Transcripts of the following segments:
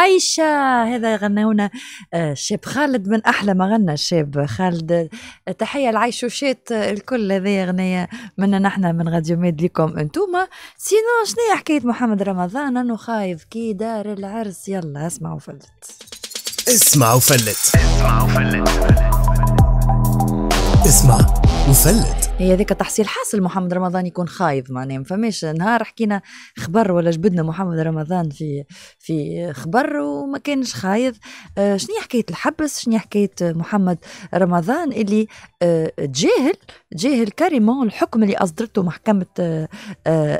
عايشة هذا غنونا آه، الشاب خالد من أحلى ما غنى الشاب خالد آه، تحية العيشوشات آه، الكل هذا غنية منا نحن من غاديو ميد لكم انتوما سينو شنو حكاية محمد رمضان أنه خايف كي دار العرس يلا اسمعوا فلت اسمع وفلت اسمع وفلت اسمع وفلت هي هذاك تحصيل حاصل محمد رمضان يكون خايض معناه ما فماش نهار حكينا خبر ولا جبدنا محمد رمضان في في خبر وما كانش خايض آه، شنو حكايه الحبس شنو حكايه محمد رمضان اللي آه، جاهل تجاهل تجاهل كاريمون الحكم اللي اصدرته محكمه آه،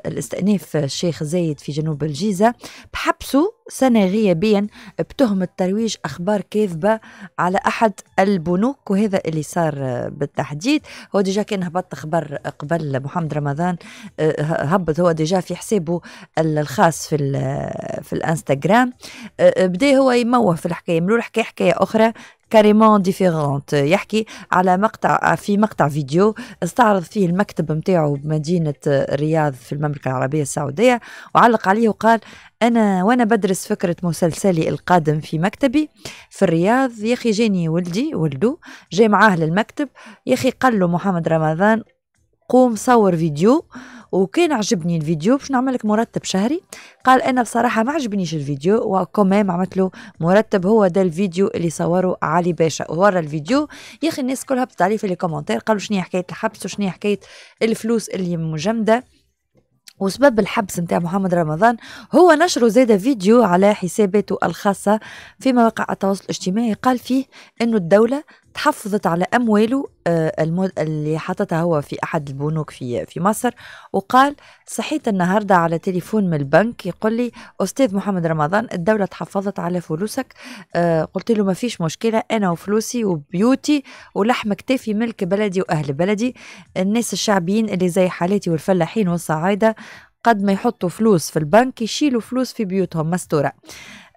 الاستئناف الشيخ زايد في جنوب الجيزه بحبسه سنة غيابيا بتهمة ترويج أخبار كاذبة على أحد البنوك وهذا اللي صار بالتحديد هو ديجا كان هبط خبر قبل محمد رمضان آه، هبط هو ديجا في حسابه الخاص في في الانستغرام آه، آه، بدا هو يموه في الحكايه من حكايه حكايه اخرى كاريمون ديفيرونت يحكي على مقطع في مقطع فيديو استعرض فيه المكتب نتاعو بمدينه الرياض في المملكه العربيه السعوديه وعلق عليه وقال انا وانا بدرس فكره مسلسلي القادم في مكتبي في الرياض يا اخي جاني ولدي ولدو جاي معاه للمكتب يا اخي قال له محمد رمضان قوم صور فيديو وكان عجبني الفيديو باش نعمل لك مرتب شهري قال انا بصراحه ما عجبنيش الفيديو وكمان عملت له مرتب هو ده الفيديو اللي صوره علي باشا ورا الفيديو يا اخي الناس كلها بتعلي في الكومنتير قالوا شنو حكايه الحبس وشنو حكايه الفلوس اللي مجمده وسبب الحبس نتاع محمد رمضان هو نشر زاد فيديو على حساباته الخاصة في مواقع التواصل الاجتماعي قال فيه أنه الدولة تحفظت على أمواله آه، اللي حطتها هو في أحد البنوك في في مصر وقال صحيت النهاردة على تليفون من البنك يقول لي أستاذ محمد رمضان الدولة تحفظت على فلوسك آه، قلت له ما فيش مشكلة أنا وفلوسي وبيوتي ولحم كتافي ملك بلدي وأهل بلدي الناس الشعبيين اللي زي حالتي والفلاحين والصعايدة قد ما يحطوا فلوس في البنك يشيلوا فلوس في بيوتهم مستوره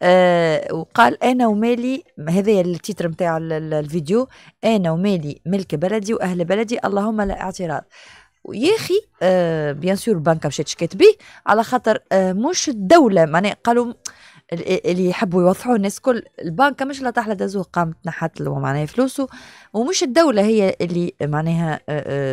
آه وقال انا ومالي هذايا التيتر نتاع الفيديو انا ومالي ملك بلدي واهل بلدي اللهم لا اعتراض وياخي اخي آه بيان سور البنكه مشات شكات على خاطر آه مش الدوله معناها قالوا اللي يحبوا يوضحوا الناس كل البنك مش لا تحلى زوق قامت نحت له معناها فلوسه ومش الدولة هي اللي معناها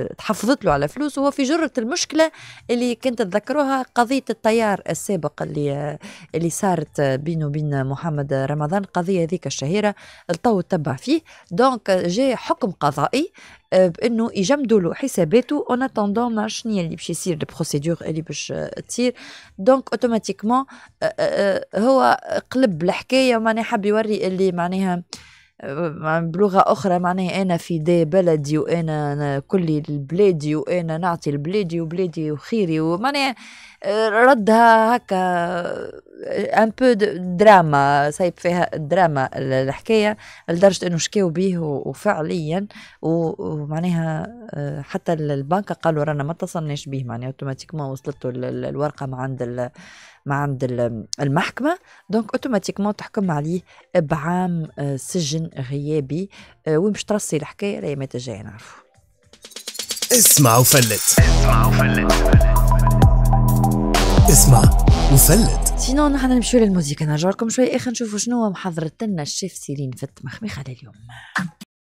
تحفظت له على فلوسه هو في جرة المشكلة اللي كنت تذكروها قضية الطيار السابق اللي اللي صارت بينه وبين محمد رمضان قضية هذيك الشهيرة الطو تبع فيه دونك جاء حكم قضائي Euh, بانه يجمدوا له حساباته اون اتوندون ما شنو يعني اللي باش يصير البروسيدور اللي باش تصير دونك اوتوماتيكمون هو قلب الحكايه ومعناها حب يوري اللي معناها آه، بلغة أخرى معناها أنا في دي بلدي وأنا كل البلادي وأنا نعطي لبلادي وبلادي وخيري ومعناها ردها هكا ان بو دراما سايب فيها الدراما الحكايه لدرجه انه شكاو بيه وفعليا ومعناها حتى البنك قالوا رانا ما اتصلناش بيه معناها اوتوماتيكمون وصلته الورقه ما عند ما عند المحكمه دونك اوتوماتيكمون تحكم عليه بعام سجن غيابي وين ترصي ترسي الحكايه الايامات الجايه نعرفوا اسمع وفلت اسمع وفلت اسمع وفلت سينو نحن نمشيو للموزيكا نرجع لكم شوي اخر نشوفوا شنو محضرت لنا الشيف سيرين في الطبخ خلال اليوم